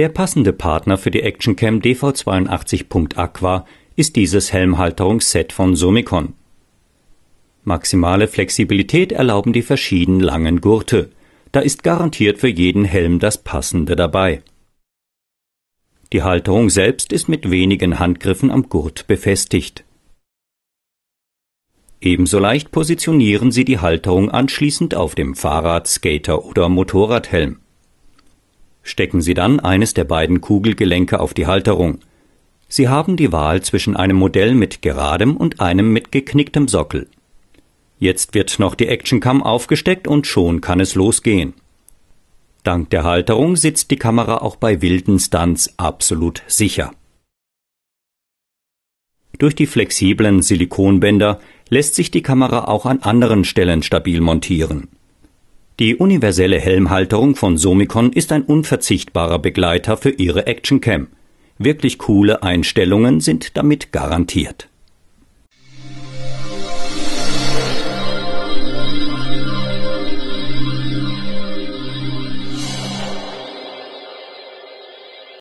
Der passende Partner für die Actioncam DV82.Aqua ist dieses Helmhalterungsset von Somicon. Maximale Flexibilität erlauben die verschiedenen langen Gurte. Da ist garantiert für jeden Helm das passende dabei. Die Halterung selbst ist mit wenigen Handgriffen am Gurt befestigt. Ebenso leicht positionieren Sie die Halterung anschließend auf dem Fahrrad, Skater oder Motorradhelm. Stecken Sie dann eines der beiden Kugelgelenke auf die Halterung. Sie haben die Wahl zwischen einem Modell mit geradem und einem mit geknicktem Sockel. Jetzt wird noch die Action Cam aufgesteckt und schon kann es losgehen. Dank der Halterung sitzt die Kamera auch bei wilden Stunts absolut sicher. Durch die flexiblen Silikonbänder lässt sich die Kamera auch an anderen Stellen stabil montieren. Die universelle Helmhalterung von Somicon ist ein unverzichtbarer Begleiter für Ihre Actioncam. Wirklich coole Einstellungen sind damit garantiert.